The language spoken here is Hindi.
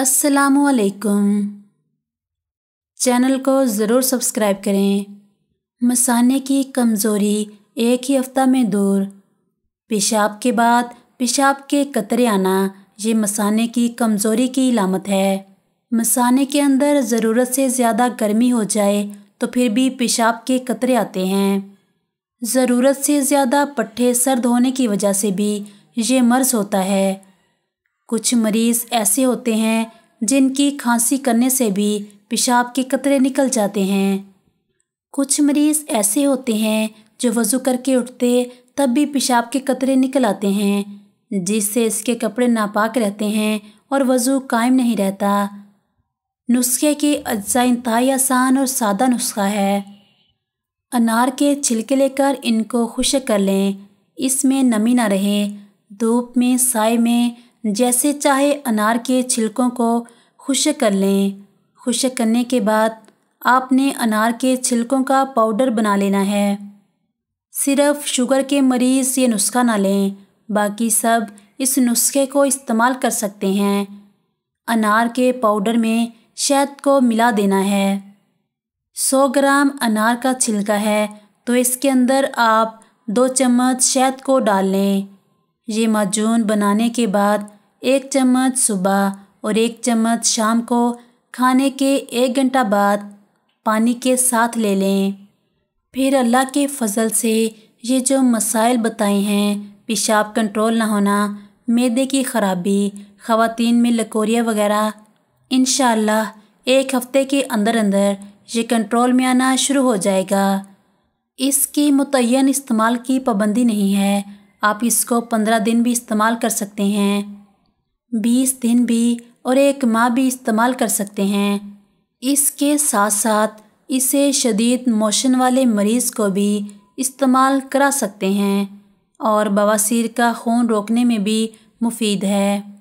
असलकुम चैनल को ज़रूर सब्सक्राइब करें मसाने की कमज़ोरी एक ही हफ़्ता में दूर पेशाब के बाद पेशाब के कतरे आना ये मसाने की कमज़ोरी की इलामत है मसाने के अंदर ज़रूरत से ज़्यादा गर्मी हो जाए तो फिर भी पेशाब के कतरे आते हैं ज़रूरत से ज़्यादा पट्ठे सर्द होने की वजह से भी ये मर्ज़ होता है कुछ मरीज ऐसे होते हैं जिनकी खांसी करने से भी पेशाब के कतरे निकल जाते हैं कुछ मरीज ऐसे होते हैं जो वज़ू करके उठते तब भी पेशाब के कतरे निकल आते हैं जिससे इसके कपड़े नापाक रहते हैं और वज़ू कायम नहीं रहता नुस्खे के अज्जा इंतहाई आसान और सादा नुस्खा है अनार के छिलके लेकर इनको खुश कर लें इसमें नमी ना रहे धूप में साय में जैसे चाहे अनार के छिलकों को खुश कर लें खुश करने के बाद आपने अनार के छिलकों का पाउडर बना लेना है सिर्फ शुगर के मरीज़ ये नुस्खा ना लें बाकी सब इस नुस्खे को इस्तेमाल कर सकते हैं अनार के पाउडर में शहद को मिला देना है 100 ग्राम अनार का छिलका है तो इसके अंदर आप दो चम्मच शहद को डाल लें ये माजून बनाने के बाद एक चम्मच सुबह और एक चम्मच शाम को खाने के एक घंटा बाद पानी के साथ ले लें फिर अल्लाह के फजल से ये जो मसाइल बताए हैं पेशाब कंट्रोल ना होना मैदे की ख़राबी ख़वान में लकोरिया वगैरह इन एक हफ़्ते के अंदर अंदर ये कंट्रोल में आना शुरू हो जाएगा इसकी मुतन इस्तेमाल की पाबंदी नहीं है आप इसको पंद्रह दिन भी इस्तेमाल कर सकते हैं बीस दिन भी और एक माह भी इस्तेमाल कर सकते हैं इसके साथ साथ इसे शदीद मोशन वाले मरीज़ को भी इस्तेमाल करा सकते हैं और बवासीर का खून रोकने में भी मुफीद है